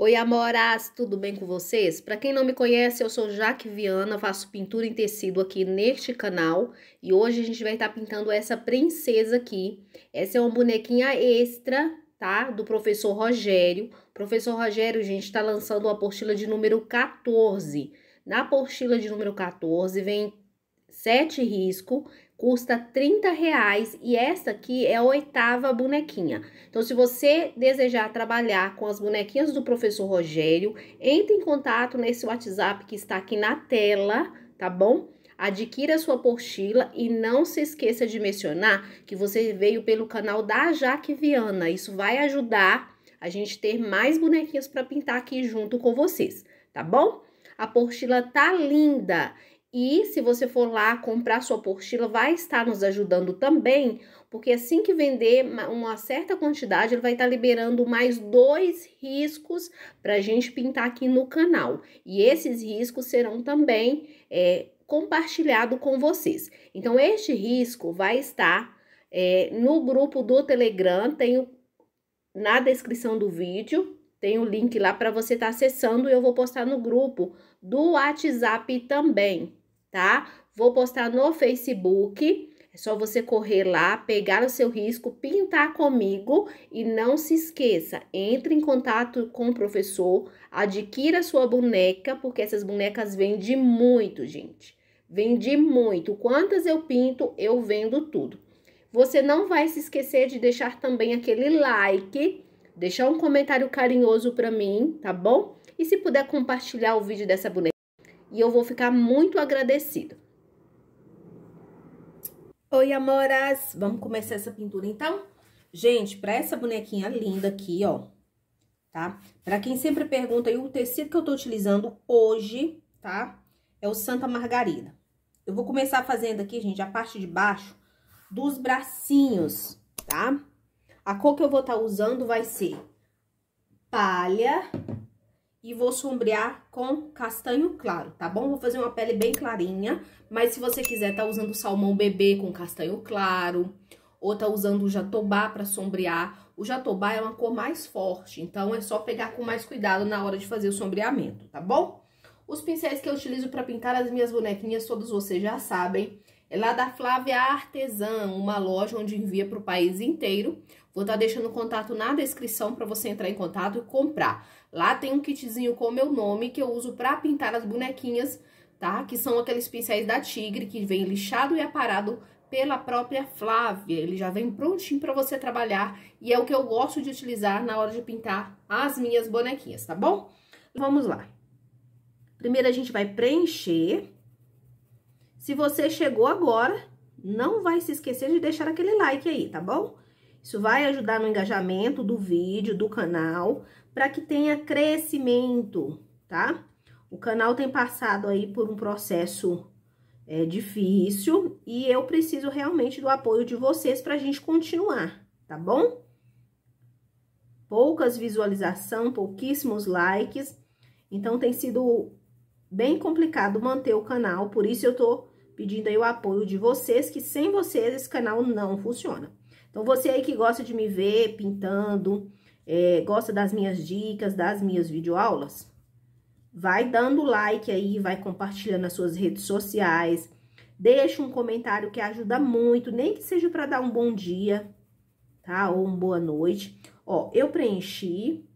Oi, amoras, tudo bem com vocês? Para quem não me conhece, eu sou Jaque Viana, faço pintura em tecido aqui neste canal e hoje a gente vai estar tá pintando essa princesa aqui. Essa é uma bonequinha extra, tá? Do professor Rogério. O professor Rogério, gente, está lançando a apostila de número 14. Na apostila de número 14 vem sete riscos, custa 30 reais e essa aqui é a oitava bonequinha. Então, se você desejar trabalhar com as bonequinhas do professor Rogério, entre em contato nesse WhatsApp que está aqui na tela, tá bom? Adquira a sua pochila e não se esqueça de mencionar que você veio pelo canal da Jaque Viana. Isso vai ajudar a gente ter mais bonequinhas para pintar aqui junto com vocês, tá bom? A pochila tá linda e se você for lá comprar sua apostila, vai estar nos ajudando também, porque assim que vender uma certa quantidade, ele vai estar liberando mais dois riscos para a gente pintar aqui no canal. E esses riscos serão também é, compartilhados com vocês. Então, este risco vai estar é, no grupo do Telegram, tem o, na descrição do vídeo, tem o link lá para você estar acessando e eu vou postar no grupo do WhatsApp também tá? Vou postar no Facebook. É só você correr lá, pegar o seu risco, pintar comigo e não se esqueça, entre em contato com o professor, adquira sua boneca, porque essas bonecas vendem muito, gente. Vende muito. Quantas eu pinto, eu vendo tudo. Você não vai se esquecer de deixar também aquele like, deixar um comentário carinhoso para mim, tá bom? E se puder compartilhar o vídeo dessa boneca e eu vou ficar muito agradecido. Oi, amoras! Vamos começar essa pintura, então? Gente, para essa bonequinha linda aqui, ó, tá? Pra quem sempre pergunta aí, o tecido que eu tô utilizando hoje, tá? É o Santa Margarida. Eu vou começar fazendo aqui, gente, a parte de baixo dos bracinhos, tá? A cor que eu vou estar tá usando vai ser palha e vou sombrear com castanho claro, tá bom? Vou fazer uma pele bem clarinha, mas se você quiser tá usando salmão bebê com castanho claro, ou tá usando o jatobá para sombrear, o jatobá é uma cor mais forte, então é só pegar com mais cuidado na hora de fazer o sombreamento, tá bom? Os pincéis que eu utilizo para pintar as minhas bonequinhas, todos vocês já sabem, é lá da Flávia Artesã, uma loja onde envia para o país inteiro. Vou estar tá deixando o contato na descrição para você entrar em contato e comprar. Lá tem um kitzinho com o meu nome que eu uso pra pintar as bonequinhas, tá? Que são aqueles pincéis da Tigre, que vem lixado e aparado pela própria Flávia. Ele já vem prontinho para você trabalhar e é o que eu gosto de utilizar na hora de pintar as minhas bonequinhas, tá bom? Vamos lá. Primeiro a gente vai preencher. Se você chegou agora, não vai se esquecer de deixar aquele like aí, tá bom? Isso vai ajudar no engajamento do vídeo, do canal, para que tenha crescimento, tá? O canal tem passado aí por um processo é, difícil e eu preciso realmente do apoio de vocês para a gente continuar, tá bom? Poucas visualização, pouquíssimos likes, então tem sido bem complicado manter o canal, por isso eu tô pedindo aí o apoio de vocês, que sem vocês esse canal não funciona. Então, você aí que gosta de me ver pintando, é, gosta das minhas dicas, das minhas videoaulas, vai dando like aí, vai compartilhando nas suas redes sociais, deixa um comentário que ajuda muito, nem que seja para dar um bom dia, tá? Ou uma boa noite. Ó, eu preenchi,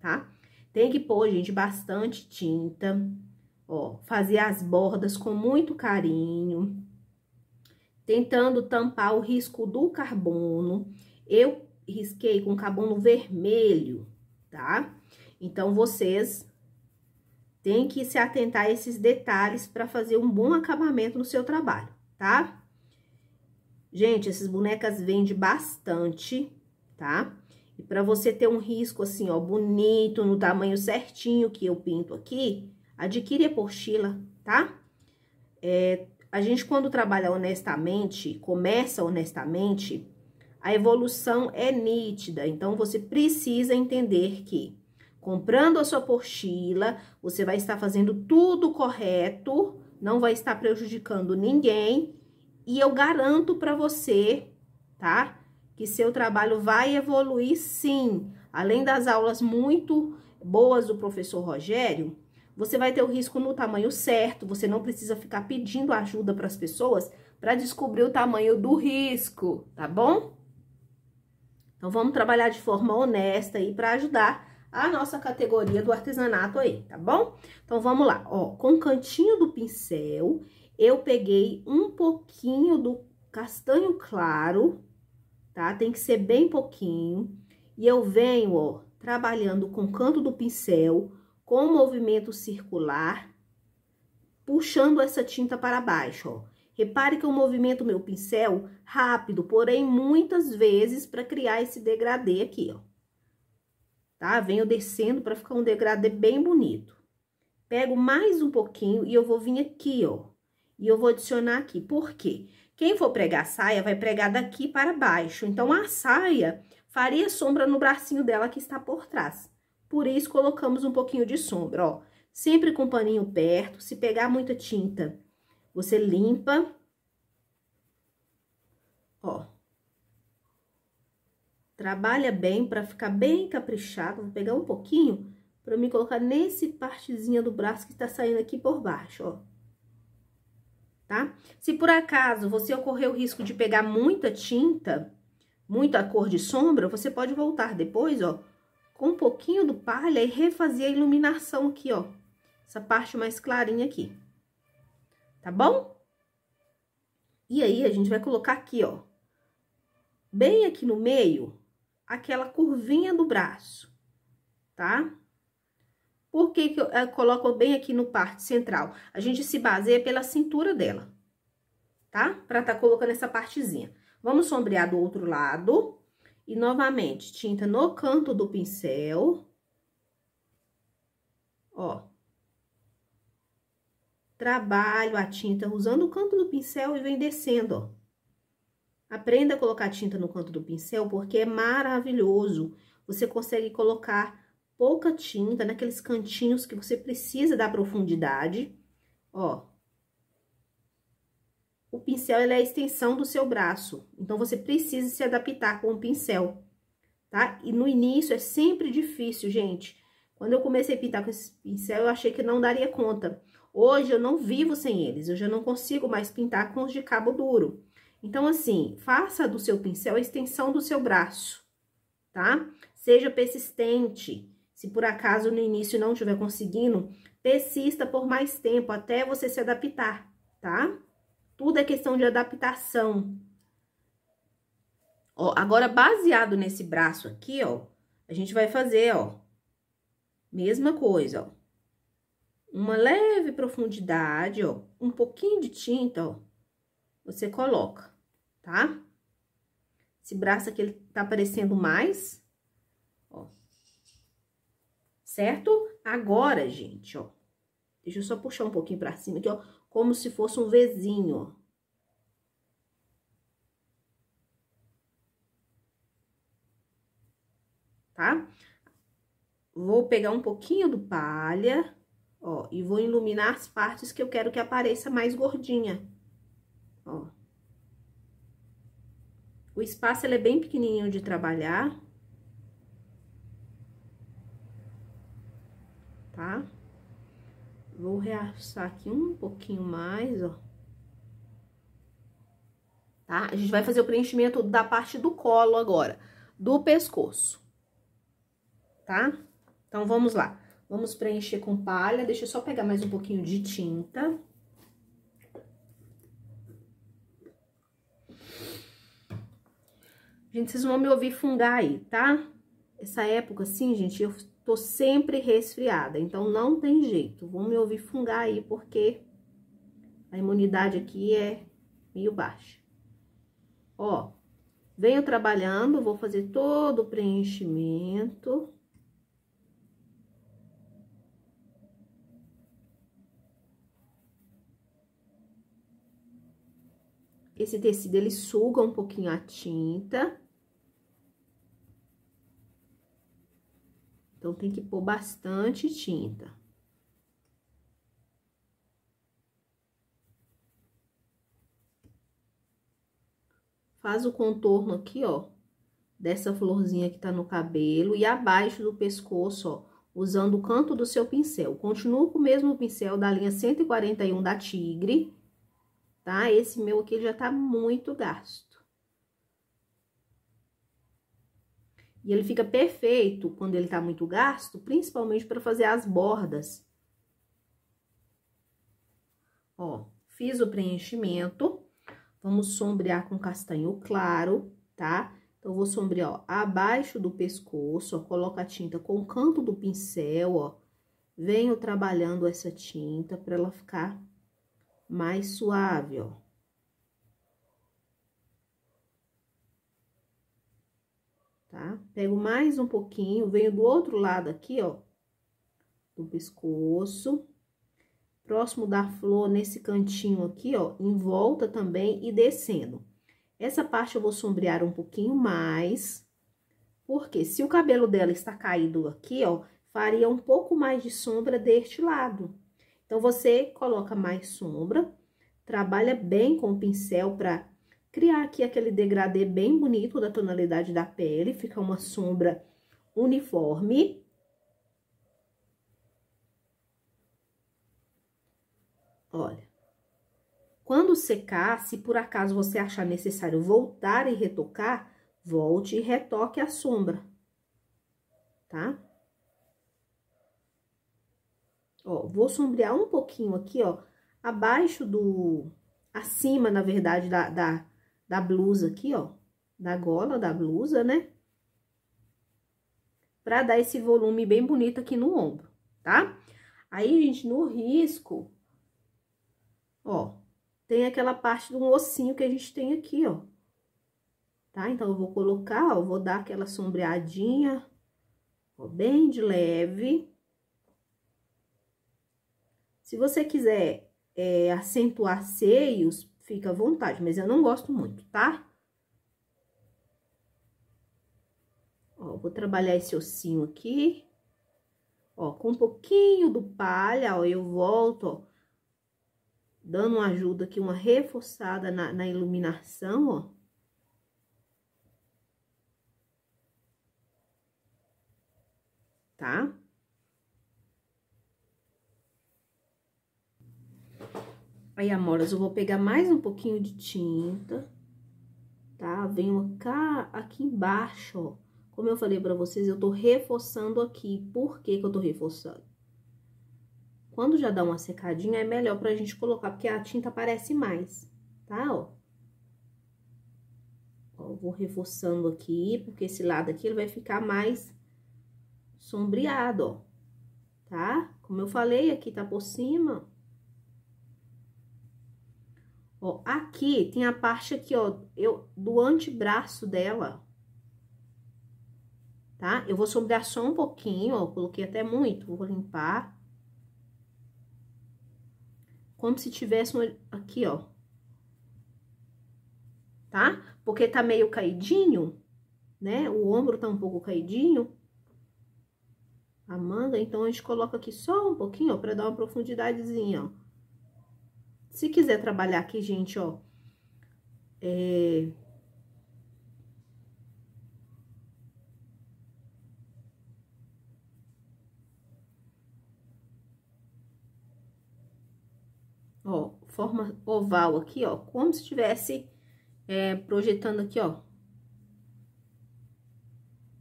tá? Tem que pôr, gente, bastante tinta, ó, fazer as bordas com muito carinho, tentando tampar o risco do carbono. Eu risquei com carbono vermelho, tá? Então, vocês têm que se atentar a esses detalhes para fazer um bom acabamento no seu trabalho, tá? Gente, essas bonecas vendem bastante, tá? E para você ter um risco assim, ó, bonito, no tamanho certinho que eu pinto aqui, adquire a pochila, tá? É, a gente, quando trabalha honestamente, começa honestamente, a evolução é nítida, então você precisa entender que comprando a sua apostila, você vai estar fazendo tudo correto, não vai estar prejudicando ninguém, e eu garanto para você, tá? Que seu trabalho vai evoluir sim. Além das aulas muito boas do professor Rogério, você vai ter o risco no tamanho certo, você não precisa ficar pedindo ajuda para as pessoas para descobrir o tamanho do risco, tá bom? Então, vamos trabalhar de forma honesta aí para ajudar a nossa categoria do artesanato aí, tá bom? Então, vamos lá. Ó, com o cantinho do pincel, eu peguei um pouquinho do castanho claro, tá? Tem que ser bem pouquinho. E eu venho, ó, trabalhando com o canto do pincel, com o movimento circular, puxando essa tinta para baixo, ó. Repare que eu movimento meu pincel rápido, porém muitas vezes para criar esse degradê aqui, ó. Tá? Venho descendo para ficar um degradê bem bonito. Pego mais um pouquinho e eu vou vir aqui, ó. E eu vou adicionar aqui. Por quê? Quem for pregar saia vai pregar daqui para baixo. Então, a saia faria sombra no bracinho dela que está por trás. Por isso, colocamos um pouquinho de sombra, ó. Sempre com o paninho perto, se pegar muita tinta você limpa. Ó. Trabalha bem para ficar bem caprichado. Vou pegar um pouquinho para me colocar nesse partezinha do braço que tá saindo aqui por baixo, ó. Tá? Se por acaso você ocorrer o risco de pegar muita tinta, muita cor de sombra, você pode voltar depois, ó, com um pouquinho do palha e refazer a iluminação aqui, ó. Essa parte mais clarinha aqui tá bom? E aí, a gente vai colocar aqui, ó, bem aqui no meio, aquela curvinha do braço, tá? Por que, que eu, eu eh, coloco bem aqui no parte central? A gente se baseia pela cintura dela, tá? Pra tá colocando essa partezinha. Vamos sombrear do outro lado. E, novamente, tinta no canto do pincel. Ó trabalho a tinta usando o canto do pincel e vem descendo, ó. Aprenda a colocar tinta no canto do pincel, porque é maravilhoso. Você consegue colocar pouca tinta naqueles cantinhos que você precisa da profundidade, ó. O pincel, é a extensão do seu braço, então você precisa se adaptar com o pincel, tá? E no início é sempre difícil, gente. Quando eu comecei a pintar com esse pincel, eu achei que não daria conta. Hoje eu não vivo sem eles, eu já não consigo mais pintar com os de cabo duro. Então, assim, faça do seu pincel a extensão do seu braço, tá? Seja persistente. Se por acaso no início não estiver conseguindo, persista por mais tempo até você se adaptar, tá? Tudo é questão de adaptação. Ó, agora, baseado nesse braço aqui, ó, a gente vai fazer, ó, mesma coisa, ó uma uhum. leve profundidade, ó, um pouquinho de tinta, ó, você coloca, tá? Esse braço aqui, ele tá aparecendo mais, ó, certo? Agora, gente, ó, deixa eu só puxar um pouquinho pra cima aqui, ó, como se fosse um Vzinho, ó. Tá? Vou pegar um pouquinho do palha Ó, e vou iluminar as partes que eu quero que apareça mais gordinha. Ó. O espaço, ele é bem pequenininho de trabalhar. Tá? Vou realçar aqui um pouquinho mais, ó. Tá? A gente vai fazer o preenchimento da parte do colo agora, do pescoço. Tá? Então, vamos lá. Vamos preencher com palha. Deixa eu só pegar mais um pouquinho de tinta. Gente, vocês vão me ouvir fungar aí, tá? Essa época, assim, gente, eu tô sempre resfriada. Então, não tem jeito. Vão me ouvir fungar aí, porque a imunidade aqui é meio baixa. Ó, venho trabalhando, vou fazer todo o preenchimento. Esse tecido, ele suga um pouquinho a tinta. Então, tem que pôr bastante tinta. Faz o contorno aqui, ó, dessa florzinha que tá no cabelo e abaixo do pescoço, ó, usando o canto do seu pincel. Continua com o mesmo pincel da linha 141 da Tigre tá? Esse meu aqui já tá muito gasto. E ele fica perfeito quando ele tá muito gasto, principalmente para fazer as bordas. Ó, fiz o preenchimento. Vamos sombrear com castanho claro, tá? Então, vou sombrear, ó, abaixo do pescoço, ó, coloco a tinta com o canto do pincel, ó. Venho trabalhando essa tinta para ela ficar mais suave, ó. Tá? Pego mais um pouquinho, venho do outro lado aqui, ó, do pescoço. Próximo da flor, nesse cantinho aqui, ó, em volta também e descendo. Essa parte eu vou sombrear um pouquinho mais, porque se o cabelo dela está caído aqui, ó, faria um pouco mais de sombra deste lado. Então, você coloca mais sombra, trabalha bem com o pincel para criar aqui aquele degradê bem bonito da tonalidade da pele, fica uma sombra uniforme. Olha, quando secar, se por acaso você achar necessário voltar e retocar, volte e retoque a sombra, tá? Ó, vou sombrear um pouquinho aqui, ó, abaixo do... Acima, na verdade, da, da, da blusa aqui, ó. Da gola da blusa, né? Pra dar esse volume bem bonito aqui no ombro, tá? Aí, gente, no risco, ó, tem aquela parte do ossinho que a gente tem aqui, ó. Tá? Então, eu vou colocar, ó, vou dar aquela sombreadinha, ó, bem de leve. Se você quiser é, acentuar seios, fica à vontade, mas eu não gosto muito, tá? Ó, vou trabalhar esse ossinho aqui. Ó, com um pouquinho do palha, ó, eu volto, ó, dando uma ajuda aqui, uma reforçada na, na iluminação, ó. Tá? Aí, amoras, eu vou pegar mais um pouquinho de tinta, tá? Venho cá, aqui embaixo, ó. Como eu falei pra vocês, eu tô reforçando aqui. Por que que eu tô reforçando? Quando já dá uma secadinha, é melhor pra gente colocar, porque a tinta aparece mais, tá? Ó. ó vou reforçando aqui, porque esse lado aqui ele vai ficar mais sombreado, ó. Tá? Como eu falei, aqui tá por cima, ó Ó, aqui tem a parte aqui, ó, eu, do antebraço dela, tá? Eu vou sombrear só um pouquinho, ó, coloquei até muito, vou limpar. Como se tivesse um, aqui, ó. Tá? Porque tá meio caidinho, né? O ombro tá um pouco caidinho. A manga, então, a gente coloca aqui só um pouquinho, ó, pra dar uma profundidadezinha, ó. Se quiser trabalhar aqui, gente, ó, é... Ó, forma oval aqui, ó, como se estivesse é, projetando aqui, ó,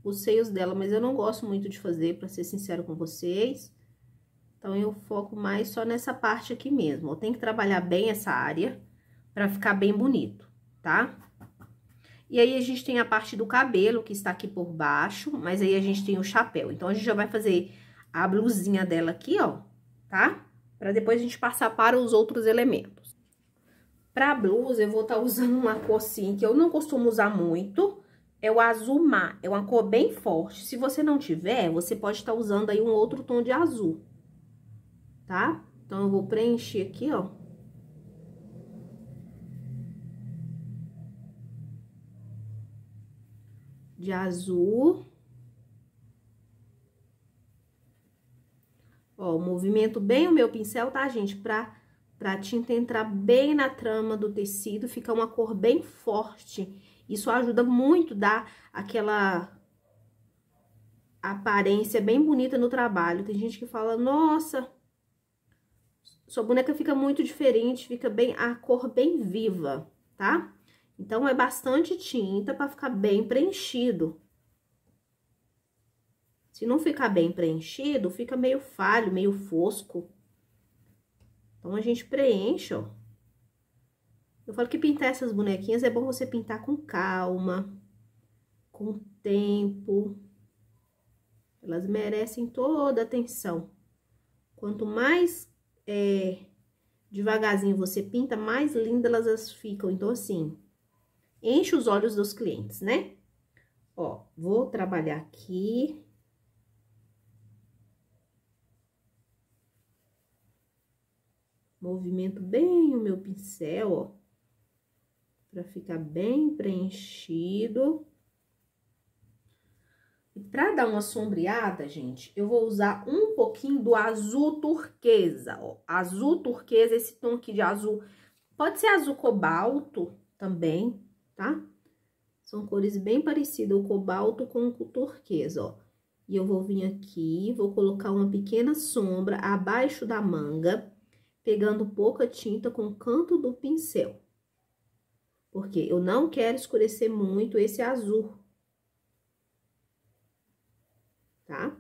os seios dela, mas eu não gosto muito de fazer, pra ser sincero com vocês. Então, eu foco mais só nessa parte aqui mesmo. Eu tenho que trabalhar bem essa área pra ficar bem bonito, tá? E aí, a gente tem a parte do cabelo, que está aqui por baixo, mas aí a gente tem o chapéu. Então, a gente já vai fazer a blusinha dela aqui, ó, tá? Pra depois a gente passar para os outros elementos. Pra blusa, eu vou estar tá usando uma cor assim, que eu não costumo usar muito, é o azul mar, é uma cor bem forte. Se você não tiver, você pode estar tá usando aí um outro tom de azul, tá? Então, eu vou preencher aqui, ó. De azul. Ó, movimento bem o meu pincel, tá, gente? Pra, pra tinta entrar bem na trama do tecido, fica uma cor bem forte. Isso ajuda muito, dá aquela aparência bem bonita no trabalho. Tem gente que fala, nossa, sua boneca fica muito diferente, fica bem a cor bem viva, tá? Então, é bastante tinta para ficar bem preenchido. Se não ficar bem preenchido, fica meio falho, meio fosco. Então, a gente preenche, ó. Eu falo que pintar essas bonequinhas é bom você pintar com calma, com tempo. Elas merecem toda a atenção. Quanto mais é, devagarzinho você pinta, mais lindas elas ficam. Então, assim, enche os olhos dos clientes, né? Ó, vou trabalhar aqui. Movimento bem o meu pincel, ó, pra ficar bem preenchido. E para dar uma sombreada, gente, eu vou usar um pouquinho do azul turquesa, ó. Azul turquesa, esse tom aqui de azul. Pode ser azul cobalto também, tá? São cores bem parecidas, o cobalto com o turquesa, ó. E eu vou vir aqui, vou colocar uma pequena sombra abaixo da manga, pegando pouca tinta com o canto do pincel. Porque eu não quero escurecer muito esse azul, tá?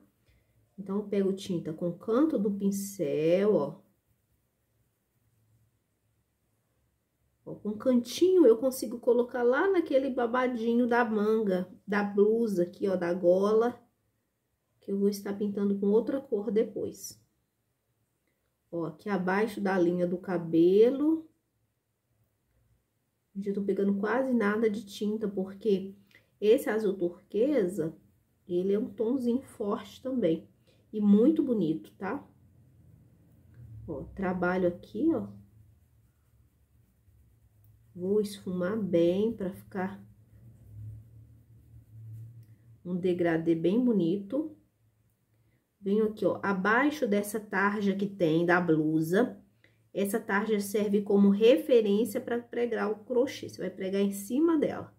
Então, eu pego tinta com o canto do pincel, ó. ó. Com cantinho eu consigo colocar lá naquele babadinho da manga, da blusa aqui, ó, da gola. Que eu vou estar pintando com outra cor depois. Ó, aqui abaixo da linha do cabelo. Já tô pegando quase nada de tinta, porque esse azul turquesa ele é um tonzinho forte também. E muito bonito, tá? Ó, trabalho aqui, ó. Vou esfumar bem para ficar um degradê bem bonito. Venho aqui, ó, abaixo dessa tarja que tem da blusa. Essa tarja serve como referência para pregar o crochê. Você vai pregar em cima dela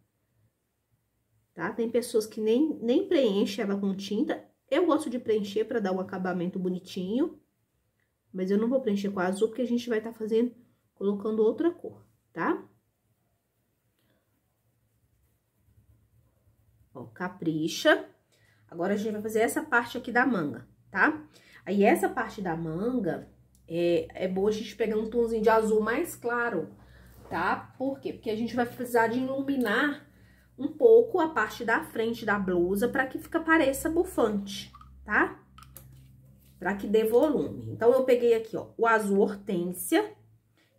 tá? Tem pessoas que nem, nem preenche ela com tinta. Eu gosto de preencher para dar um acabamento bonitinho, mas eu não vou preencher com azul, porque a gente vai estar tá fazendo, colocando outra cor, tá? Ó, capricha. Agora, a gente vai fazer essa parte aqui da manga, tá? Aí, essa parte da manga, é, é bom a gente pegar um tonzinho de azul mais claro, tá? Por quê? Porque a gente vai precisar de iluminar um pouco a parte da frente da blusa para que fica pareça bufante, tá? Para que dê volume. Então, eu peguei aqui, ó, o azul hortênsia,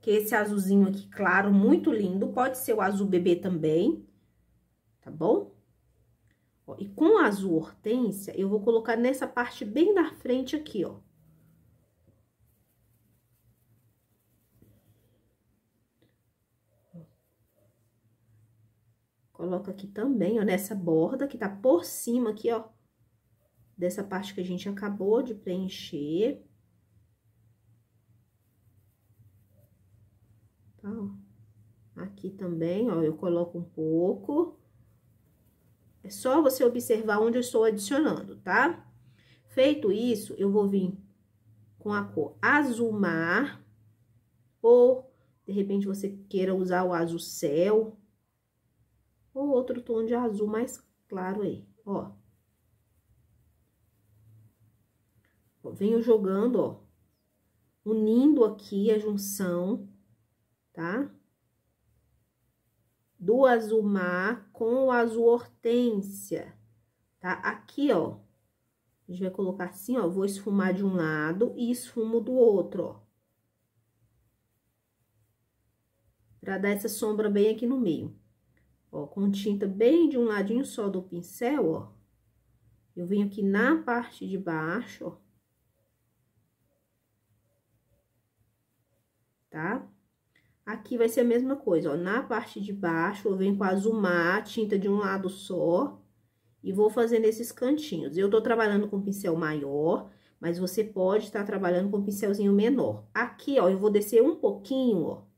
que é esse azulzinho aqui claro, muito lindo. Pode ser o azul bebê também, tá bom? Ó, e com o azul hortênsia, eu vou colocar nessa parte bem da frente aqui, ó. Coloco aqui também, ó, nessa borda que tá por cima aqui, ó, dessa parte que a gente acabou de preencher. Tá, ó. Aqui também, ó, eu coloco um pouco. É só você observar onde eu estou adicionando, tá? Feito isso, eu vou vir com a cor azul mar, ou de repente você queira usar o azul céu, ou outro tom de azul mais claro aí, ó. venho jogando, ó, unindo aqui a junção, tá? Do azul mar com o azul hortência, tá? Aqui, ó, a gente vai colocar assim, ó, vou esfumar de um lado e esfumo do outro, ó. Pra dar essa sombra bem aqui no meio. Ó, com tinta bem de um ladinho só do pincel, ó. Eu venho aqui na parte de baixo, ó. Tá? Aqui vai ser a mesma coisa, ó. Na parte de baixo, eu venho com azul mar tinta de um lado só. E vou fazendo esses cantinhos. Eu tô trabalhando com pincel maior, mas você pode estar tá trabalhando com pincelzinho menor. Aqui, ó, eu vou descer um pouquinho, ó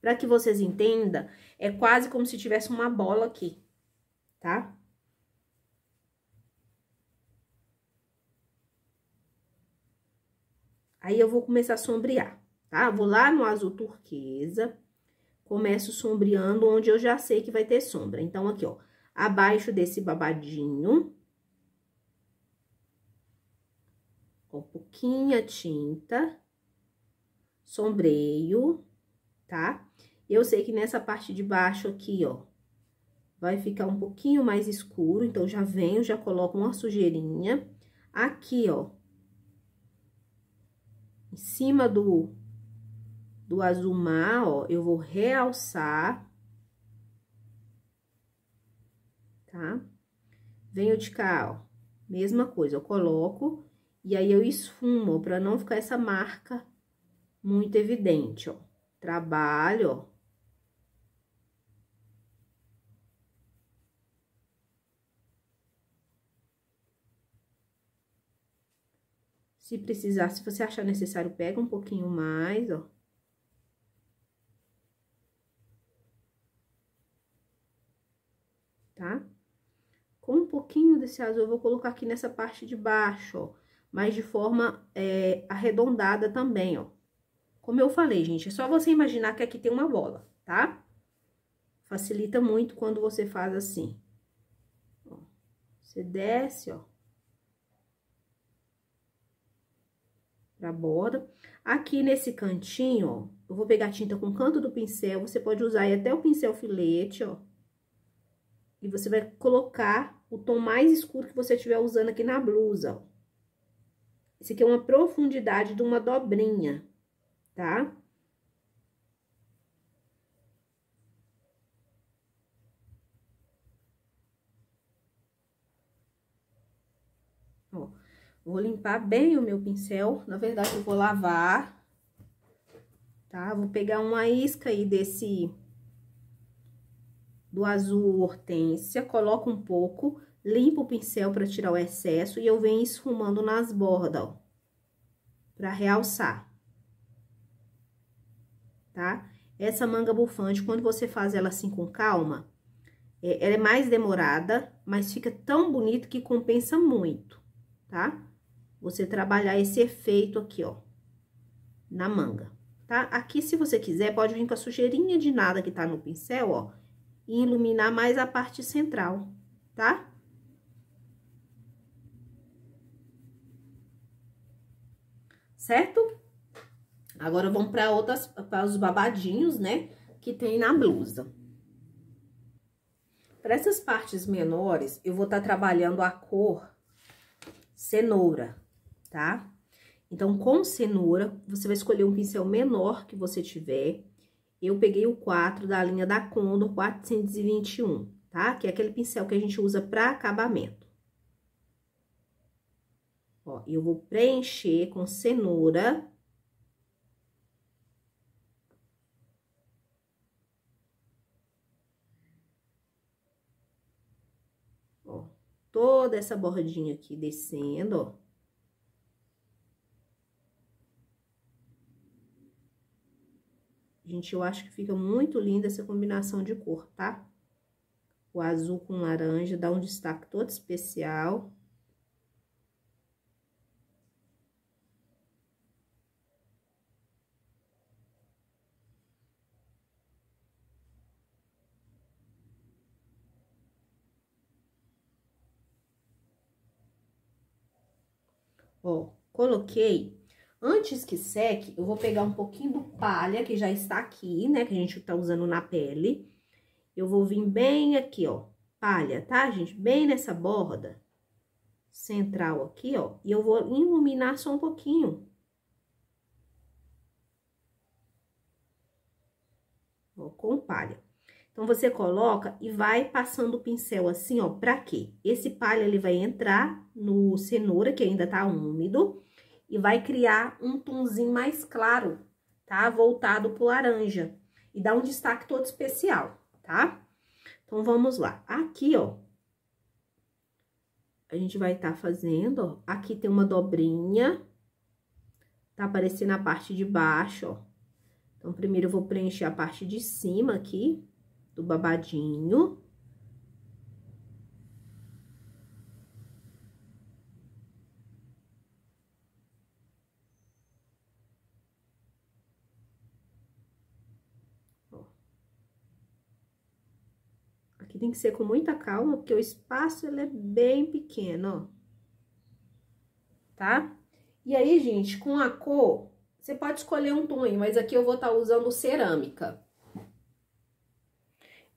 para que vocês entendam, é quase como se tivesse uma bola aqui, tá? Aí eu vou começar a sombrear, tá? Vou lá no azul turquesa, começo sombreando onde eu já sei que vai ter sombra. Então, aqui, ó, abaixo desse babadinho, com pouquinha tinta, sombreio, tá? Eu sei que nessa parte de baixo aqui, ó, vai ficar um pouquinho mais escuro, então já venho, já coloco uma sujeirinha. Aqui, ó, em cima do, do azul mar, ó, eu vou realçar, tá? Venho de cá, ó, mesma coisa, eu coloco e aí eu esfumo, para pra não ficar essa marca muito evidente, ó. Trabalho, ó. Se precisar, se você achar necessário, pega um pouquinho mais, ó. Tá? Com um pouquinho desse azul, eu vou colocar aqui nessa parte de baixo, ó. Mas de forma é, arredondada também, ó. Como eu falei, gente, é só você imaginar que aqui tem uma bola, tá? Facilita muito quando você faz assim. você desce, ó. Pra borda. Aqui nesse cantinho, ó, eu vou pegar tinta com o canto do pincel, você pode usar aí até o pincel filete, ó. E você vai colocar o tom mais escuro que você estiver usando aqui na blusa, ó. Esse aqui é uma profundidade de uma dobrinha tá? Ó, vou limpar bem o meu pincel, na verdade eu vou lavar, tá? Vou pegar uma isca aí desse, do azul hortênsia, coloco um pouco, limpo o pincel para tirar o excesso e eu venho esfumando nas bordas, ó, pra realçar tá? Essa manga bufante, quando você faz ela assim com calma, é, ela é mais demorada, mas fica tão bonito que compensa muito, tá? Você trabalhar esse efeito aqui, ó, na manga, tá? Aqui, se você quiser, pode vir com a sujeirinha de nada que tá no pincel, ó, e iluminar mais a parte central, Tá? certo? Agora, vamos para outras, para os babadinhos, né? Que tem na blusa. Para essas partes menores, eu vou estar tá trabalhando a cor cenoura, tá? Então, com cenoura, você vai escolher um pincel menor que você tiver. Eu peguei o 4 da linha da Condor 421, tá? Que é aquele pincel que a gente usa para acabamento. Ó, eu vou preencher com cenoura toda essa bordinha aqui descendo, ó. Gente, eu acho que fica muito linda essa combinação de cor, tá? O azul com laranja dá um destaque todo especial. Ó, coloquei. Antes que seque, eu vou pegar um pouquinho do palha, que já está aqui, né? Que a gente tá usando na pele. Eu vou vir bem aqui, ó. Palha, tá, gente? Bem nessa borda central aqui, ó. E eu vou iluminar só um pouquinho. Ó, com palha. Então, você coloca e vai passando o pincel assim, ó, pra quê? Esse palha, ele vai entrar no cenoura, que ainda tá úmido, e vai criar um tonzinho mais claro, tá? Voltado pro laranja. E dá um destaque todo especial, tá? Então, vamos lá. Aqui, ó, a gente vai estar tá fazendo, ó, aqui tem uma dobrinha, tá aparecendo a parte de baixo, ó. Então, primeiro eu vou preencher a parte de cima aqui, do babadinho. Aqui tem que ser com muita calma, porque o espaço, ele é bem pequeno, ó. Tá? E aí, gente, com a cor, você pode escolher um tom mas aqui eu vou estar tá usando cerâmica.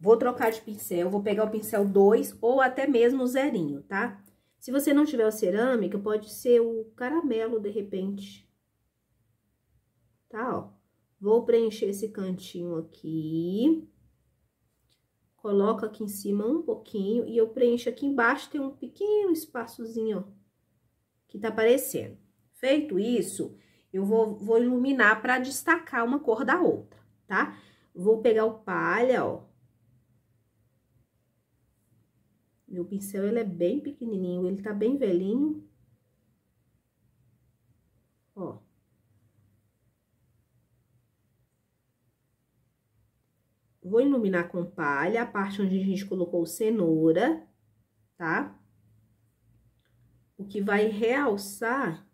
Vou trocar de pincel, vou pegar o pincel 2 ou até mesmo o zerinho, tá? Se você não tiver o cerâmica, pode ser o caramelo, de repente. Tá, ó. Vou preencher esse cantinho aqui. Coloco aqui em cima um pouquinho e eu preencho aqui embaixo, tem um pequeno espaçozinho, ó, que tá aparecendo. Feito isso, eu vou, vou iluminar pra destacar uma cor da outra, tá? Vou pegar o palha, ó, Meu pincel, ele é bem pequenininho, ele tá bem velhinho. Ó. Vou iluminar com palha a parte onde a gente colocou cenoura, tá? O que vai realçar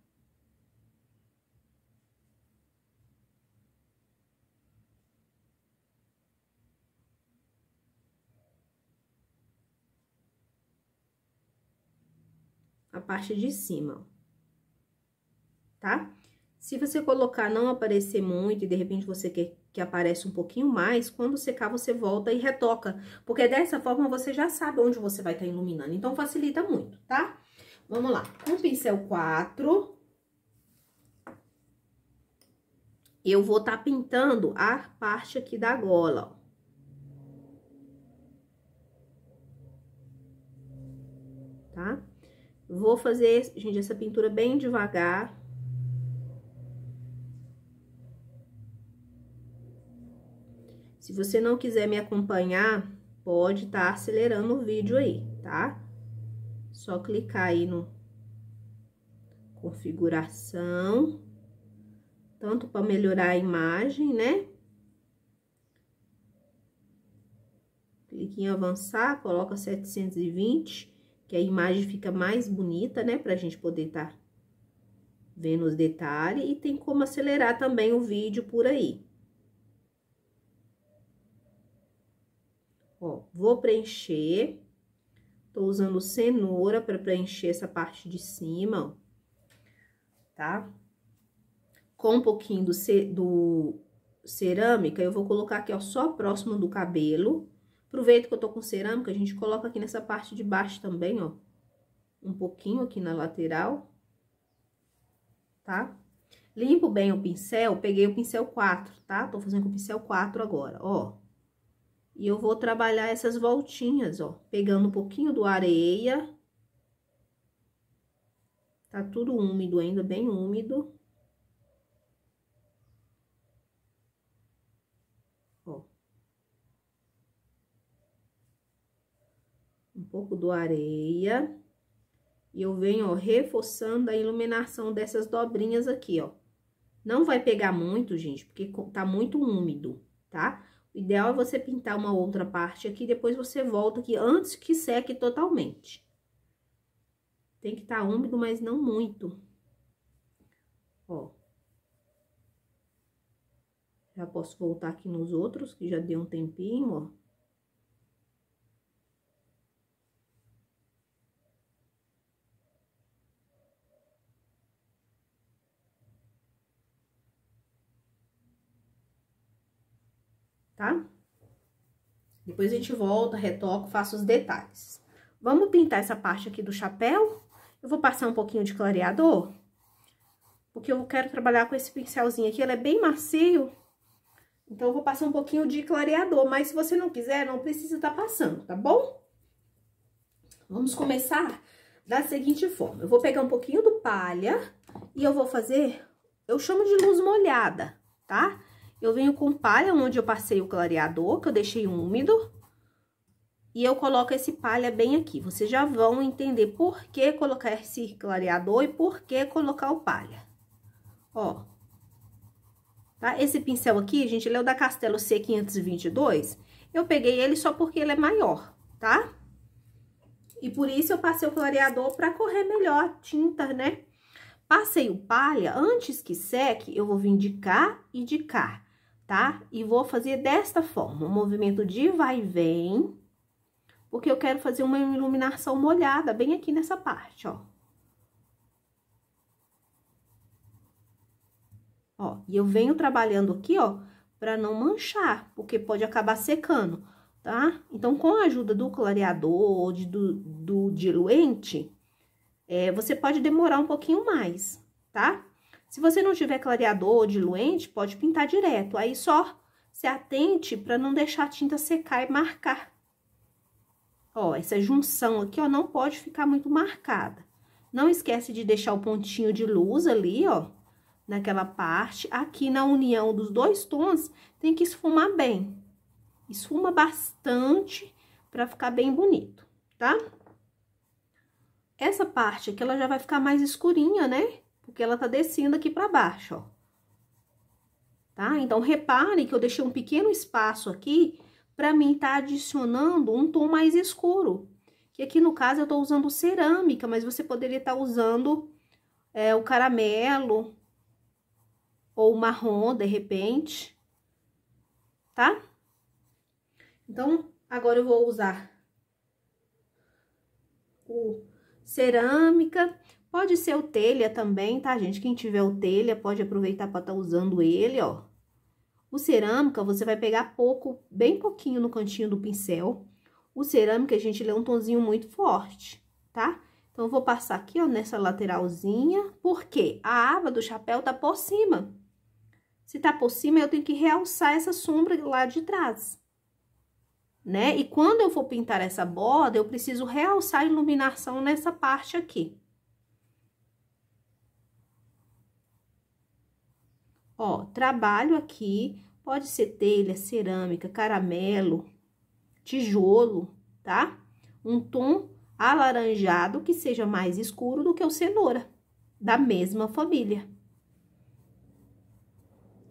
parte de cima, tá? Se você colocar não aparecer muito e de repente você quer que apareça um pouquinho mais, quando secar você volta e retoca, porque dessa forma você já sabe onde você vai estar tá iluminando, então facilita muito, tá? Vamos lá, com o pincel 4, eu vou estar tá pintando a parte aqui da gola, ó. Tá? Vou fazer, gente, essa pintura bem devagar. Se você não quiser me acompanhar, pode estar tá acelerando o vídeo aí, tá? Só clicar aí no configuração, tanto para melhorar a imagem, né? Clique em avançar, coloca 720 que a imagem fica mais bonita, né? Pra gente poder estar tá vendo os detalhes e tem como acelerar também o vídeo por aí. Ó, vou preencher. Tô usando cenoura para preencher essa parte de cima, ó, tá? Com um pouquinho do, ce do cerâmica, eu vou colocar aqui, ó, só próximo do cabelo Aproveito que eu tô com cerâmica, a gente coloca aqui nessa parte de baixo também, ó. Um pouquinho aqui na lateral, tá? Limpo bem o pincel, peguei o pincel 4, tá? Tô fazendo com o pincel 4 agora, ó. E eu vou trabalhar essas voltinhas, ó. Pegando um pouquinho do areia. Tá tudo úmido ainda, bem úmido. pouco do areia. E eu venho, ó, reforçando a iluminação dessas dobrinhas aqui, ó. Não vai pegar muito, gente, porque tá muito úmido, tá? O ideal é você pintar uma outra parte aqui, depois você volta aqui antes que seque totalmente. Tem que estar tá úmido, mas não muito. Ó. Já posso voltar aqui nos outros, que já deu um tempinho, ó. Depois a gente volta, retoco, faço os detalhes. Vamos pintar essa parte aqui do chapéu? Eu vou passar um pouquinho de clareador, porque eu quero trabalhar com esse pincelzinho aqui, ele é bem macio. Então, eu vou passar um pouquinho de clareador, mas se você não quiser, não precisa estar tá passando, tá bom? Vamos começar da seguinte forma. Eu vou pegar um pouquinho do palha e eu vou fazer... Eu chamo de luz molhada, tá? Eu venho com palha onde eu passei o clareador, que eu deixei úmido. E eu coloco esse palha bem aqui. Vocês já vão entender por que colocar esse clareador e por que colocar o palha. Ó. Tá? Esse pincel aqui, gente, ele é o da Castelo C522. Eu peguei ele só porque ele é maior, tá? E por isso eu passei o clareador pra correr melhor a tinta, né? Passei o palha, antes que seque, eu vou vir de cá e de cá tá? E vou fazer desta forma, um movimento de vai e vem, porque eu quero fazer uma iluminação molhada bem aqui nessa parte, ó. Ó, e eu venho trabalhando aqui, ó, pra não manchar, porque pode acabar secando, tá? Então, com a ajuda do clareador ou de, do, do diluente, é, você pode demorar um pouquinho mais, tá? Se você não tiver clareador ou diluente, pode pintar direto. Aí só se atente para não deixar a tinta secar e marcar. Ó, essa junção aqui, ó, não pode ficar muito marcada. Não esquece de deixar o pontinho de luz ali, ó, naquela parte. Aqui na união dos dois tons, tem que esfumar bem. Esfuma bastante para ficar bem bonito, tá? Essa parte aqui, ela já vai ficar mais escurinha, né? porque ela tá descendo aqui pra baixo, ó. Tá? Então, repare que eu deixei um pequeno espaço aqui pra mim tá adicionando um tom mais escuro. Que aqui, no caso, eu tô usando cerâmica, mas você poderia estar tá usando é, o caramelo ou marrom, de repente, tá? Então, agora eu vou usar o cerâmica, Pode ser o telha também, tá, gente? Quem tiver o telha pode aproveitar para estar tá usando ele, ó. O cerâmica, você vai pegar pouco, bem pouquinho no cantinho do pincel. O cerâmica, gente, ele é um tonzinho muito forte, tá? Então, eu vou passar aqui, ó, nessa lateralzinha, porque a aba do chapéu tá por cima. Se tá por cima, eu tenho que realçar essa sombra lá de trás, né? E quando eu for pintar essa borda, eu preciso realçar a iluminação nessa parte aqui. Ó, trabalho aqui, pode ser telha, cerâmica, caramelo, tijolo, tá? Um tom alaranjado que seja mais escuro do que o cenoura, da mesma família.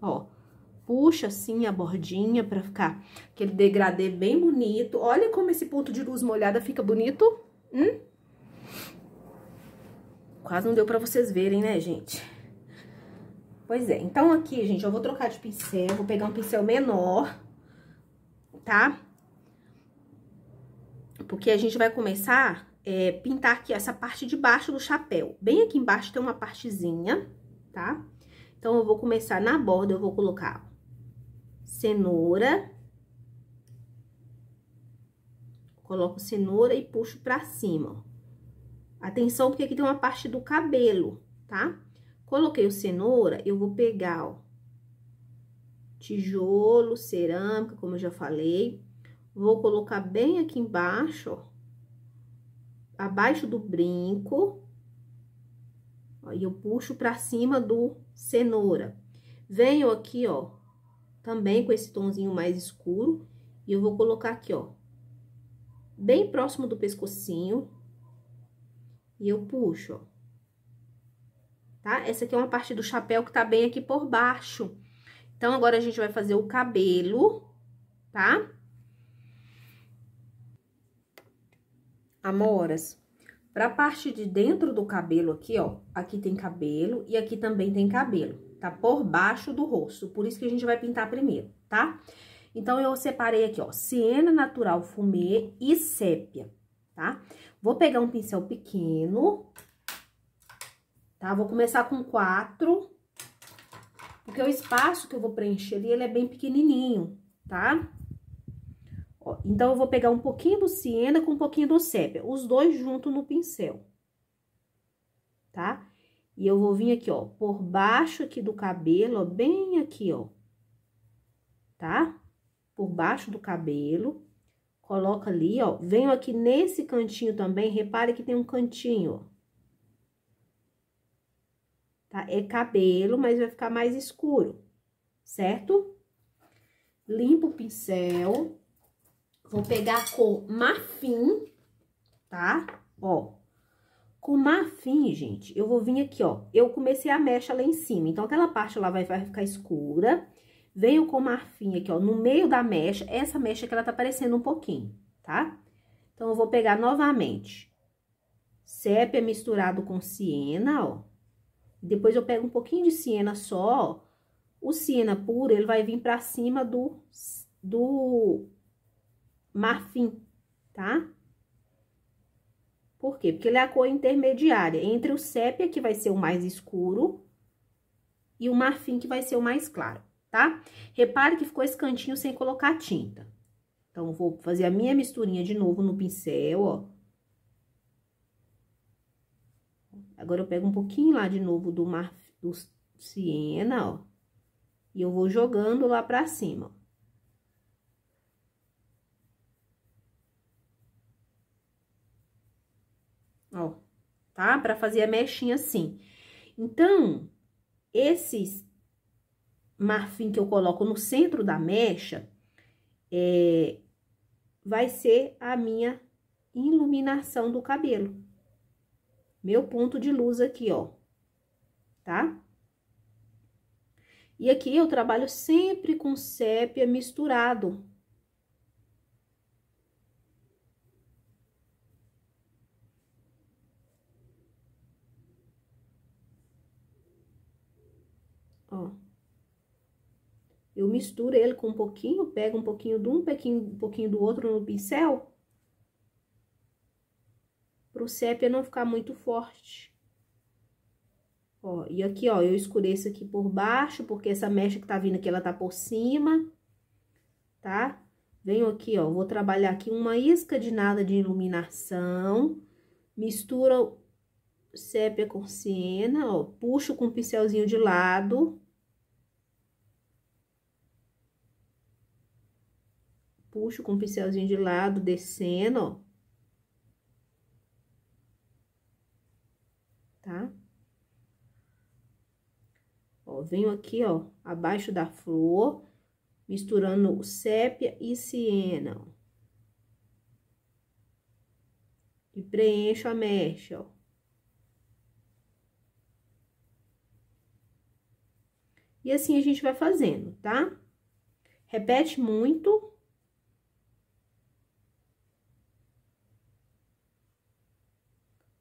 Ó, puxa assim a bordinha pra ficar aquele degradê bem bonito. Olha como esse ponto de luz molhada fica bonito, hum? Quase não deu pra vocês verem, né, gente? Pois é, então aqui, gente, eu vou trocar de pincel, vou pegar um pincel menor, tá? Porque a gente vai começar é, pintar aqui essa parte de baixo do chapéu. Bem aqui embaixo tem uma partezinha, tá? Então, eu vou começar na borda, eu vou colocar cenoura. Coloco cenoura e puxo pra cima, Atenção, porque aqui tem uma parte do cabelo, tá? Coloquei o cenoura, eu vou pegar, ó, tijolo, cerâmica, como eu já falei. Vou colocar bem aqui embaixo, ó, abaixo do brinco. Ó, e eu puxo pra cima do cenoura. Venho aqui, ó, também com esse tonzinho mais escuro. E eu vou colocar aqui, ó, bem próximo do pescocinho. E eu puxo, ó tá? Essa aqui é uma parte do chapéu que tá bem aqui por baixo. Então, agora a gente vai fazer o cabelo, tá? Amoras, pra parte de dentro do cabelo aqui, ó, aqui tem cabelo e aqui também tem cabelo, tá? Por baixo do rosto, por isso que a gente vai pintar primeiro, tá? Então, eu separei aqui, ó, siena natural fumê e sépia, tá? Vou pegar um pincel pequeno, tá? Vou começar com quatro, porque o espaço que eu vou preencher ali, ele é bem pequenininho, tá? Ó, então, eu vou pegar um pouquinho do siena com um pouquinho do sépia, os dois juntos no pincel, tá? E eu vou vir aqui, ó, por baixo aqui do cabelo, ó, bem aqui, ó, tá? Por baixo do cabelo, coloca ali, ó, venho aqui nesse cantinho também, repare que tem um cantinho, ó tá? É cabelo, mas vai ficar mais escuro, certo? Limpo o pincel. Vou pegar a cor marfim, tá? Ó. Com marfim, gente, eu vou vir aqui, ó. Eu comecei a mecha lá em cima, então aquela parte lá vai, vai ficar escura. Venho com marfim aqui, ó, no meio da mecha. Essa mecha que ela tá aparecendo um pouquinho, tá? Então, eu vou pegar novamente sépia misturado com siena, ó. Depois eu pego um pouquinho de siena só, O siena puro, ele vai vir pra cima do, do marfim, tá? Por quê? Porque ele é a cor intermediária entre o sépia, que vai ser o mais escuro, e o marfim, que vai ser o mais claro, tá? Repare que ficou esse cantinho sem colocar tinta. Então, vou fazer a minha misturinha de novo no pincel, ó Agora, eu pego um pouquinho lá de novo do, mar, do siena, ó. E eu vou jogando lá pra cima, ó. Ó, tá? Pra fazer a mechinha assim. Então, esses marfim que eu coloco no centro da mecha, é, vai ser a minha iluminação do cabelo meu ponto de luz aqui, ó, tá? E aqui eu trabalho sempre com sépia misturado. Ó. Eu misturo ele com um pouquinho, pego um pouquinho de um, um pouquinho, um pouquinho do outro no pincel pro sépia não ficar muito forte. Ó, e aqui, ó, eu escureço aqui por baixo, porque essa mecha que tá vindo aqui, ela tá por cima, tá? Venho aqui, ó, vou trabalhar aqui uma isca de nada de iluminação, misturo sépia com siena, ó, puxo com o um pincelzinho de lado. Puxo com o um pincelzinho de lado, descendo, ó. venho aqui, ó, abaixo da flor, misturando sépia e siena, ó. E preencho a mecha, ó. E assim a gente vai fazendo, tá? Repete muito.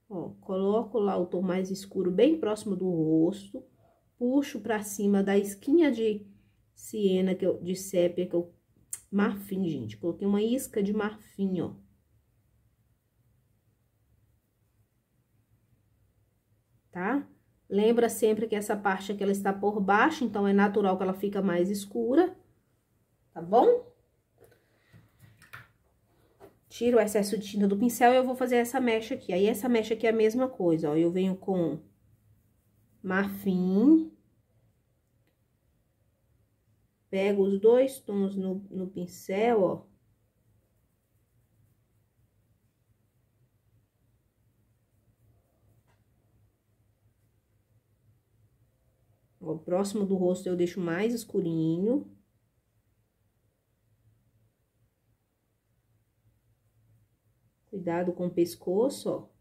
Ó, coloco lá o tom mais escuro bem próximo do rosto puxo pra cima da esquinha de siena, que eu, de sépia, que eu... Marfim, gente, coloquei uma isca de marfim, ó. Tá? Lembra sempre que essa parte aqui, ela está por baixo, então é natural que ela fica mais escura, tá bom? Tiro o excesso de tinta do pincel e eu vou fazer essa mecha aqui. Aí, essa mecha aqui é a mesma coisa, ó. Eu venho com marfim. Pego os dois tons no, no pincel, ó. O próximo do rosto eu deixo mais escurinho. Cuidado com o pescoço, ó.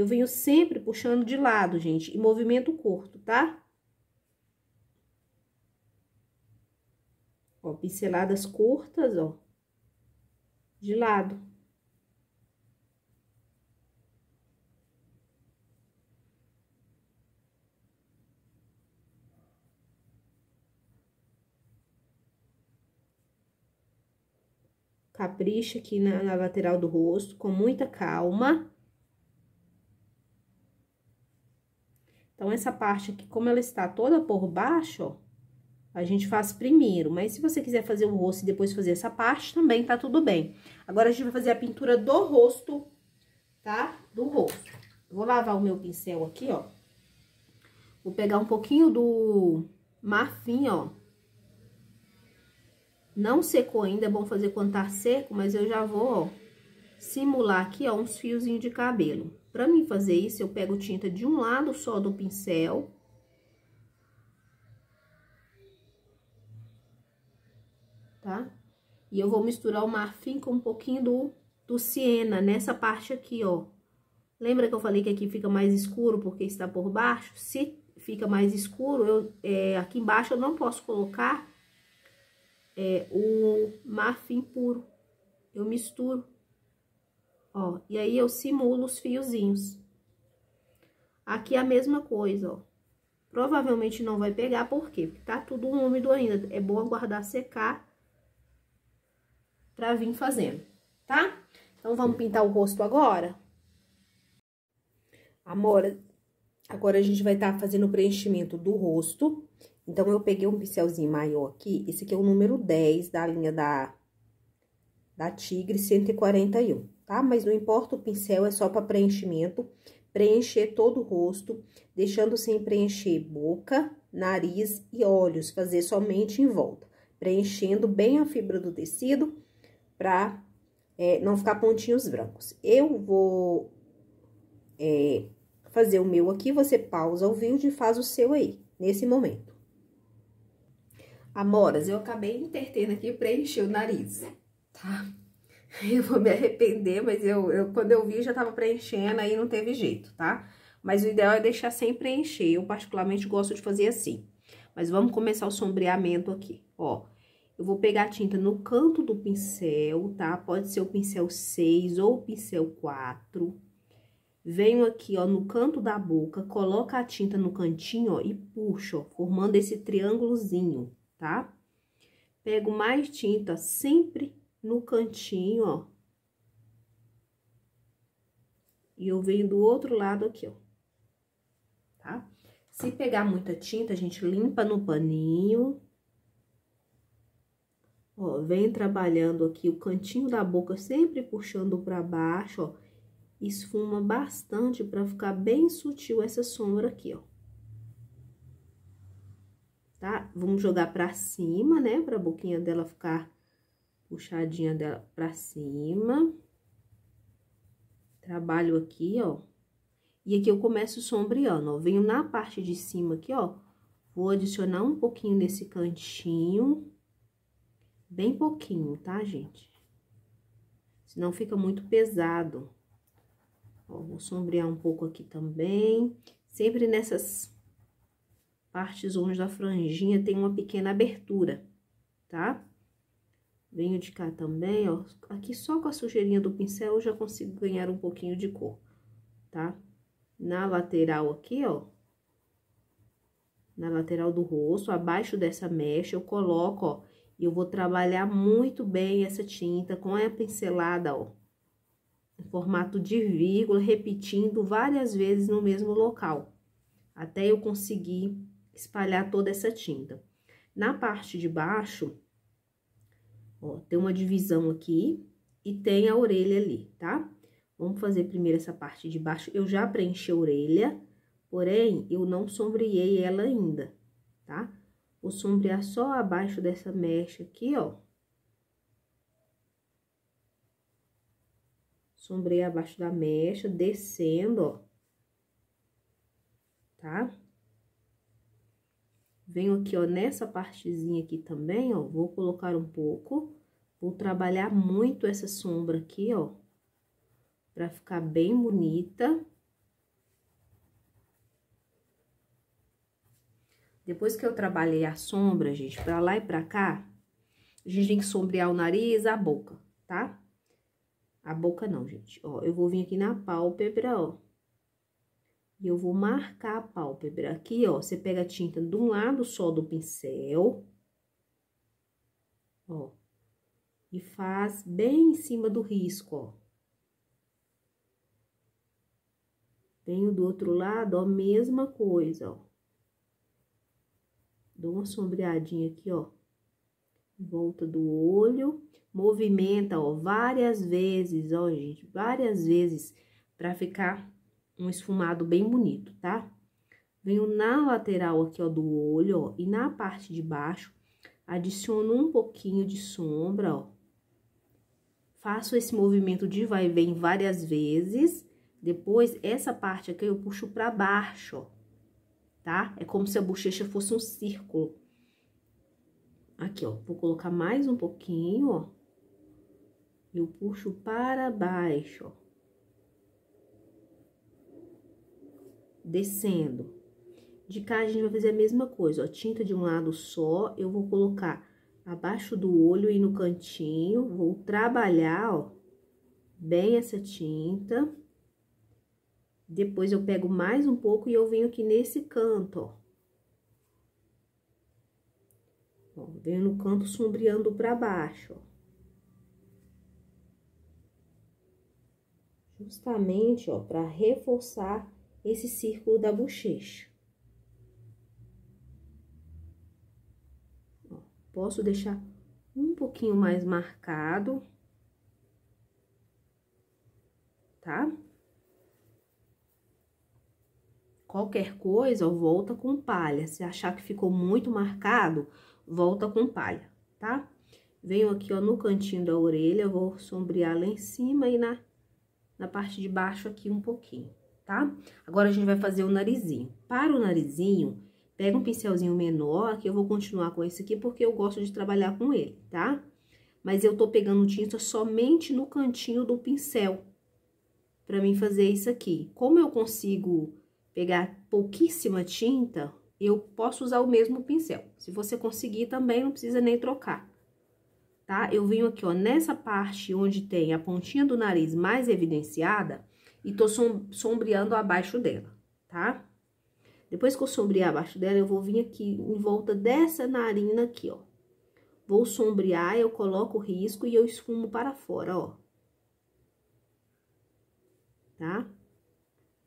Eu venho sempre puxando de lado, gente, em movimento curto, tá? Ó, pinceladas curtas, ó, de lado. Capricha aqui na, na lateral do rosto, com muita calma. Então, essa parte aqui, como ela está toda por baixo, ó, a gente faz primeiro. Mas se você quiser fazer o rosto e depois fazer essa parte, também tá tudo bem. Agora, a gente vai fazer a pintura do rosto, tá? Do rosto. Vou lavar o meu pincel aqui, ó. Vou pegar um pouquinho do marfim, ó. Não secou ainda, é bom fazer quando tá seco, mas eu já vou, ó, simular aqui, ó, uns fiozinhos de cabelo. Pra mim fazer isso, eu pego tinta de um lado só do pincel. Tá? E eu vou misturar o marfim com um pouquinho do, do siena nessa parte aqui, ó. Lembra que eu falei que aqui fica mais escuro porque está por baixo? Se fica mais escuro, eu, é, aqui embaixo eu não posso colocar é, o marfim puro. Eu misturo ó. E aí, eu simulo os fiozinhos. Aqui é a mesma coisa, ó. Provavelmente não vai pegar, por quê? Porque tá tudo úmido ainda. É bom aguardar secar pra vir fazendo, tá? Então, vamos pintar o rosto agora? Amora, agora a gente vai estar tá fazendo o preenchimento do rosto. Então, eu peguei um pincelzinho maior aqui. Esse aqui é o número 10 da linha da, da Tigre 141 tá? Mas não importa o pincel, é só para preenchimento. Preencher todo o rosto, deixando sem preencher boca, nariz e olhos, fazer somente em volta. Preenchendo bem a fibra do tecido para é, não ficar pontinhos brancos. Eu vou é, fazer o meu aqui, você pausa o vídeo e faz o seu aí, nesse momento. Amoras, eu acabei entertendo aqui preencher o nariz, tá? eu vou me arrepender, mas eu, eu quando eu vi já tava preenchendo, aí não teve jeito, tá? Mas o ideal é deixar sem preencher, eu particularmente gosto de fazer assim. Mas vamos começar o sombreamento aqui, ó. Eu vou pegar a tinta no canto do pincel, tá? Pode ser o pincel 6 ou o pincel 4. Venho aqui, ó, no canto da boca, coloco a tinta no cantinho, ó, e puxo, ó, formando esse triângulozinho, tá? Pego mais tinta sempre no cantinho, ó. E eu venho do outro lado aqui, ó. Tá? Se pegar muita tinta, a gente limpa no paninho. Ó, vem trabalhando aqui o cantinho da boca, sempre puxando para baixo, ó. Esfuma bastante para ficar bem sutil essa sombra aqui, ó. Tá? Vamos jogar para cima, né? Pra boquinha dela ficar puxadinha dela pra cima. Trabalho aqui, ó. E aqui eu começo sombreando, ó. Venho na parte de cima aqui, ó. Vou adicionar um pouquinho nesse cantinho. Bem pouquinho, tá, gente? Senão fica muito pesado. Ó, vou sombrear um pouco aqui também. Sempre nessas partes onde a franjinha tem uma pequena abertura, tá? Venho de cá também, ó. Aqui só com a sujeirinha do pincel eu já consigo ganhar um pouquinho de cor, tá? Na lateral aqui, ó. Na lateral do rosto, abaixo dessa mecha, eu coloco, ó. E eu vou trabalhar muito bem essa tinta com a pincelada, ó. Em formato de vírgula, repetindo várias vezes no mesmo local. Até eu conseguir espalhar toda essa tinta. Na parte de baixo, Ó, tem uma divisão aqui e tem a orelha ali, tá? Vamos fazer primeiro essa parte de baixo. Eu já preenchi a orelha, porém, eu não sombreei ela ainda, tá? Vou sombrear só abaixo dessa mecha aqui, ó. Sombrei abaixo da mecha, descendo, ó. Tá? Venho aqui, ó, nessa partezinha aqui também, ó, vou colocar um pouco. Vou trabalhar muito essa sombra aqui, ó, pra ficar bem bonita. Depois que eu trabalhei a sombra, gente, pra lá e pra cá, a gente tem que sombrear o nariz, a boca, tá? A boca não, gente. Ó, eu vou vir aqui na pálpebra, ó. E eu vou marcar a pálpebra aqui, ó. Você pega a tinta de um lado só do pincel, ó. E faz bem em cima do risco, ó. Venho do outro lado, ó, mesma coisa, ó. Dou uma sombreadinha aqui, ó. Volta do olho. Movimenta, ó, várias vezes, ó, gente. Várias vezes, pra ficar um esfumado bem bonito, tá? Venho na lateral aqui, ó, do olho, ó, e na parte de baixo, adiciono um pouquinho de sombra, ó. Faço esse movimento de vai e vem várias vezes. Depois, essa parte aqui eu puxo pra baixo, ó, tá? É como se a bochecha fosse um círculo. Aqui, ó, vou colocar mais um pouquinho, ó. Eu puxo para baixo, ó. descendo. De cá, a gente vai fazer a mesma coisa, ó, tinta de um lado só, eu vou colocar abaixo do olho e no cantinho, vou trabalhar, ó, bem essa tinta. Depois, eu pego mais um pouco e eu venho aqui nesse canto, ó. Ó, venho no canto sombreando pra baixo, ó. Justamente, ó, pra reforçar esse círculo da bochecha. posso deixar um pouquinho mais marcado, tá? Qualquer coisa, ó, volta com palha. Se achar que ficou muito marcado, volta com palha, tá? Venho aqui, ó, no cantinho da orelha, vou sombrear lá em cima e na, na parte de baixo aqui um pouquinho tá? Agora, a gente vai fazer o narizinho. Para o narizinho, pega um pincelzinho menor, que eu vou continuar com esse aqui, porque eu gosto de trabalhar com ele, tá? Mas eu tô pegando tinta somente no cantinho do pincel, pra mim fazer isso aqui. Como eu consigo pegar pouquíssima tinta, eu posso usar o mesmo pincel. Se você conseguir também, não precisa nem trocar, tá? Eu venho aqui, ó, nessa parte onde tem a pontinha do nariz mais evidenciada, e tô sombreando abaixo dela, tá? Depois que eu sombrear abaixo dela, eu vou vir aqui em volta dessa narina aqui, ó. Vou sombrear, eu coloco o risco e eu esfumo para fora, ó. Tá?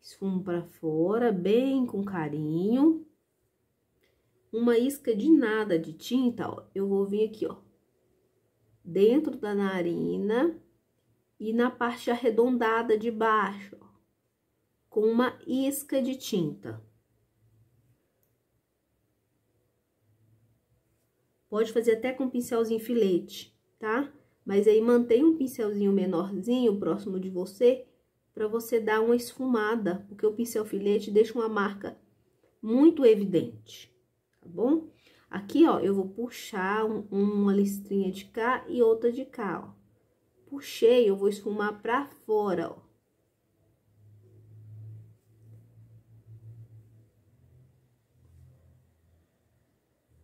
Esfumo para fora, bem com carinho. Uma isca de nada de tinta, ó. Eu vou vir aqui, ó. Dentro da narina e na parte arredondada de baixo, com uma isca de tinta. Pode fazer até com um pincelzinho filete, tá? Mas aí mantém um pincelzinho menorzinho próximo de você, para você dar uma esfumada, porque o pincel filete deixa uma marca muito evidente, tá bom? Aqui, ó, eu vou puxar um, uma listrinha de cá e outra de cá, ó puxei, eu vou esfumar pra fora, ó.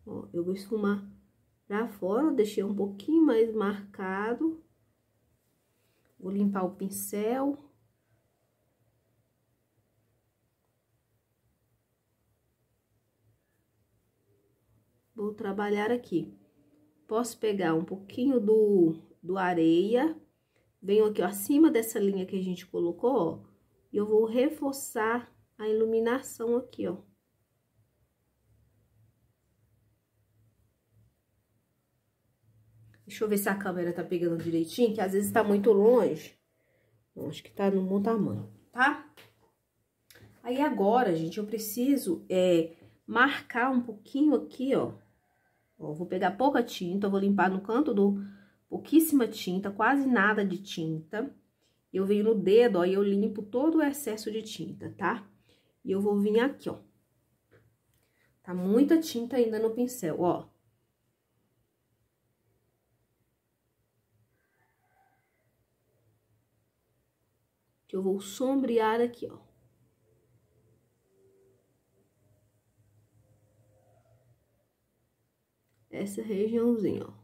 Ó, eu vou esfumar pra fora, deixei um pouquinho mais marcado. Vou limpar o pincel. Vou trabalhar aqui. Posso pegar um pouquinho do do areia, venho aqui, ó, acima dessa linha que a gente colocou, ó, e eu vou reforçar a iluminação aqui, ó. Deixa eu ver se a câmera tá pegando direitinho, que às vezes tá muito longe. Bom, acho que tá no bom tamanho, tá? Aí agora, gente, eu preciso é, marcar um pouquinho aqui, ó. ó vou pegar pouca tinta, vou limpar no canto do pouquíssima tinta, quase nada de tinta. Eu venho no dedo, ó, e eu limpo todo o excesso de tinta, tá? E eu vou vir aqui, ó. Tá muita tinta ainda no pincel, ó. Que eu vou sombrear aqui, ó. Essa regiãozinha, ó.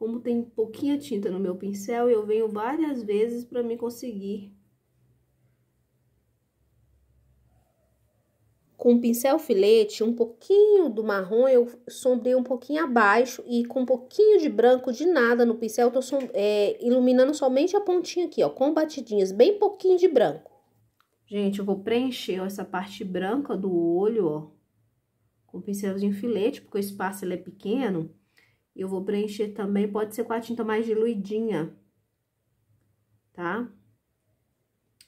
Como tem pouquinha tinta no meu pincel, eu venho várias vezes para me conseguir. Com o pincel filete, um pouquinho do marrom eu sombrei um pouquinho abaixo e com um pouquinho de branco de nada no pincel, eu tô é, iluminando somente a pontinha aqui, ó, com batidinhas, bem pouquinho de branco. Gente, eu vou preencher ó, essa parte branca do olho, ó, com o pincelzinho filete, porque o espaço ele é pequeno. Eu vou preencher também, pode ser com a tinta mais diluidinha, tá?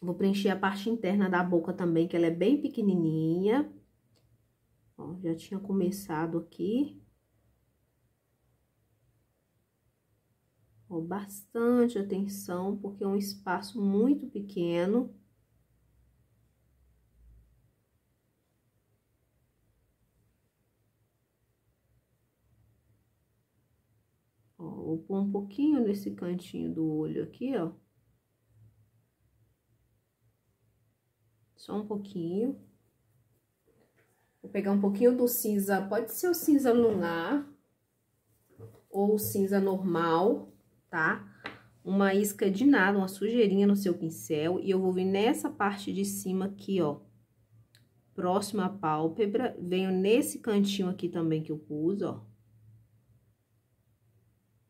Vou preencher a parte interna da boca também, que ela é bem pequenininha. Ó, já tinha começado aqui. Ó, bastante atenção, porque é um espaço muito pequeno. Vou pôr um pouquinho nesse cantinho do olho aqui, ó. Só um pouquinho. Vou pegar um pouquinho do cinza, pode ser o cinza lunar ou cinza normal, tá? Uma isca de nada, uma sujeirinha no seu pincel e eu vou vir nessa parte de cima aqui, ó. Próxima à pálpebra, venho nesse cantinho aqui também que eu pus, ó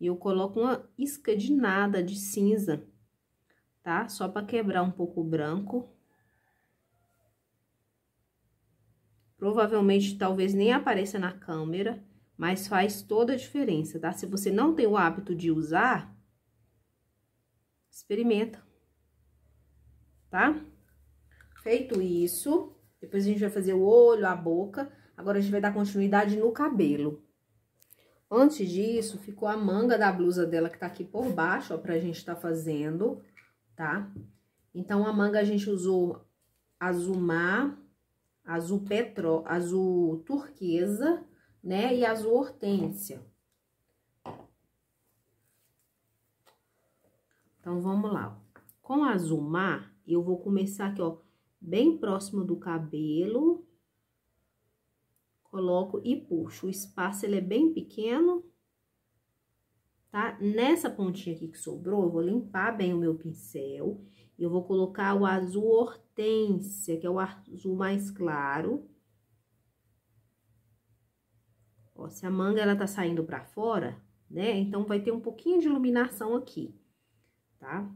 e eu coloco uma isca de nada, de cinza, tá? Só para quebrar um pouco o branco. Provavelmente, talvez nem apareça na câmera, mas faz toda a diferença, tá? Se você não tem o hábito de usar, experimenta, tá? Feito isso, depois a gente vai fazer o olho, a boca. Agora, a gente vai dar continuidade no cabelo. Antes disso, ficou a manga da blusa dela que tá aqui por baixo, ó, pra gente tá fazendo, tá? Então, a manga a gente usou azul mar, azul petro, azul turquesa, né? E azul hortênsia. Então, vamos lá. Com azul mar, eu vou começar aqui, ó, bem próximo do cabelo, coloco e puxo. O espaço, ele é bem pequeno, tá? Nessa pontinha aqui que sobrou, eu vou limpar bem o meu pincel. E eu vou colocar o azul hortênsia, que é o azul mais claro. Ó, se a manga, ela tá saindo pra fora, né? Então, vai ter um pouquinho de iluminação aqui, tá?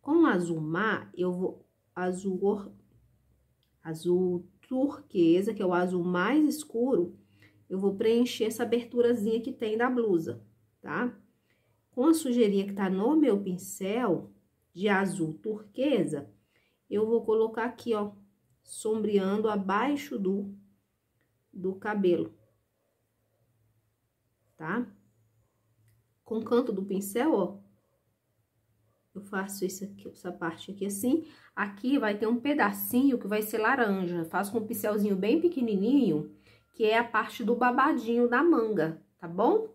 Com o azul mar, eu vou... Azul... Azul turquesa, que é o azul mais escuro, eu vou preencher essa aberturazinha que tem da blusa, tá? Com a sujeirinha que tá no meu pincel de azul turquesa, eu vou colocar aqui, ó, sombreando abaixo do, do cabelo, tá? Com o canto do pincel, ó, eu faço isso aqui, essa parte aqui assim. Aqui vai ter um pedacinho que vai ser laranja. Faço com um pincelzinho bem pequenininho, que é a parte do babadinho da manga, tá bom?